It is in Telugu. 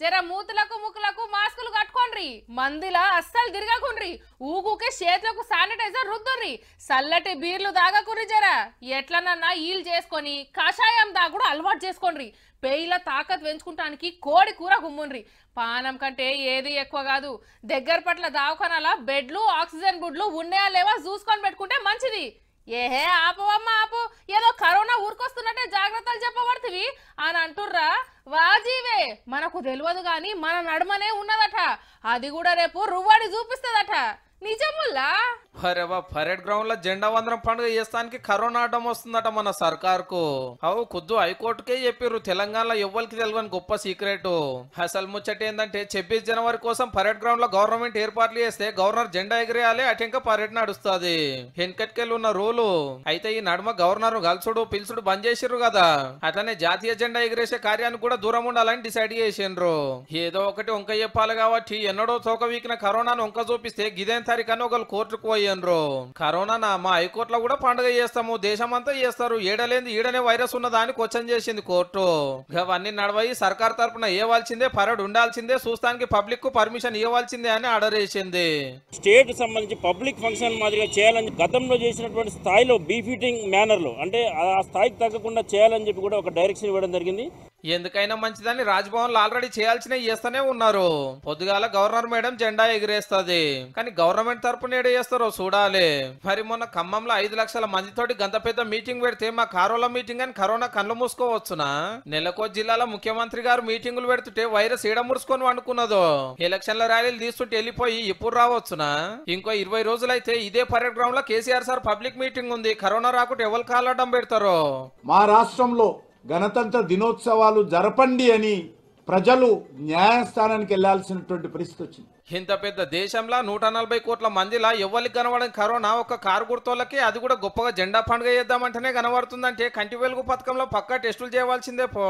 జర మూతులకు ముక్కులకు మాస్కులు కట్టుకోండి మందిలా అస్సలు తిరగకుండ్రి ఊగుకే చేతులకు శానిటైజర్ రుద్దుర్రి చల్లటి బీర్లు తాగకుర్రి జర ఎట్లనన్నా ఈలు చేసుకొని కషాయం దాగుడు అలవాటు చేసుకోండి పేయిల తాకత్ పెంచుకుంటానికి కోడి కూర గుమ్ముండ్రి పానం కంటే ఏది ఎక్కువ కాదు దగ్గర పట్ల దావకనాల బెడ్లు ఆక్సిజన్ గుడ్లు ఉన్నాయా లేవా చూసుకొని పెట్టుకుంటే మంచిది ఏహే ఆపవమ్మ ఆపు ఏదో కరోనా ఊరికొస్తున్నట్టే జాగ్రత్తలు చెప్పబడుతుంది అని అంటుర్రా వాజీవే మనకు తెలియదు కానీ మన నడుమనే ఉన్నదట అది కూడా రేపు రువ్వాడి చూపిస్తుందట నిజముల్లా అరేవా పరేడ్ గ్రౌండ్ లో జెండా వందనం పండుగ చేస్తానికి కరోనా అడ్డం వస్తుందట మన సర్కార్కు అవు కుద్దు హైకోర్టుకే చెప్పిర్రు తెలంగాణలో ఎవ్వరికి తెలియని గొప్ప సీక్రెట్ అసలు ముచ్చట ఏంటంటే ఛబ్బీస్ జనవరి కోసం పరేడ్ గ్రౌండ్ లో గవర్నమెంట్ ఏర్పాట్లు చేస్తే గవర్నర్ జెండా ఎగిరేయాలి ఇంకా పరేడ్ నడుస్తుంది వెనకట్కెళ్ళి ఉన్న రూలు అయితే ఈ నడుమ గవర్నర్ గల్సుడు పిలుసుడు బంద్ చేసిర్రు కదా అతనే జాతీయ జెండా ఎగిరేసే కార్యానికి కూడా దూరం ఉండాలని డిసైడ్ చేసిండ్రు ఏదో ఒకటి వంక చెప్పాలి కాబట్టి ఎన్నడో తోక వీకిన కరోనాను వంక చూపిస్తే గిదేం తారీఖు అని ఒకళ్ళు కోర్టుకు పోయి పోయినరో కరోనా మా హైకోర్టులో కూడా పండుగ చేస్తాము దేశమంతా చేస్తారు ఏడలేంది ఈడనే వైరస్ ఉన్నదా అని క్వశ్చన్ చేసింది కోర్టు అవన్నీ నడవయి సర్కార్ తరఫున ఇవ్వాల్సిందే పరడ్ ఉండాల్సిందే చూస్తానికి పబ్లిక్ కు పర్మిషన్ ఇవ్వాల్సిందే అని ఆర్డర్ చేసింది స్టేట్ సంబంధించి పబ్లిక్ ఫంక్షన్ మాదిరిగా చేయాలని గతంలో చేసినటువంటి స్థాయిలో బీఫీటింగ్ మేనర్ లో అంటే ఆ స్థాయికి తగ్గకుండా చేయాలని చెప్పి కూడా ఒక డైరెక్షన్ ఇవ్వడం జరిగింది ఎందుకైనా మంచిదని రాజ్భవన్ ఆల్రెడీ చేయాల్సిన చేస్తూనే ఉన్నారు పొద్దుగాల గవర్నర్ మేడం జెండా ఎగిరేస్తుంది కానీ గవర్నమెంట్ తరపు నేడు చేస్తారో చూడాలి మరి మొన్న ఖమ్మంలో ఐదు లక్షల మందితోటి గంత పెద్ద మీటింగ్ పెడితే మా కారోలో మీటింగ్ అని కరోనా కళ్ళు మూసుకోవచ్చునా నెలకో జిల్లాల ముఖ్యమంత్రి గారు మీటింగులు పెడుతుంటే వైరస్ ఈడ మురుసుకొని వండుకున్నదో ఎలక్షన్ల ర్యాలీలు తీసుకుంటే వెళ్ళిపోయి ఇప్పుడు రావచ్చునా ఇంకో ఇరవై రోజులైతే ఇదే పరేడ్ గ్రౌండ్ లో కేసీఆర్ సార్ పబ్లిక్ మీటింగ్ ఉంది కరోనా రాకుండా ఎవరు కాలడం పెడతారో మా రాష్ట్రంలో గణతంత్ర దినోత్సవాలు జరపండి అని ప్రజలు న్యాయస్థానానికి వెళ్లాల్సినటువంటి పరిస్థితి వచ్చింది ఇంత పెద్ద దేశంలో నూట నలభై కోట్ల మందిలా ఎవరికి కనబడని కరోనా ఒక కారు గుర్తోళ్ళకి అది కూడా గొప్పగా జెండా పండుగ చేద్దామంటేనే కనబడుతుందంటే కంటి వెలుగు పథకంలో పక్కా టెస్టులు చేయవలసిందే పో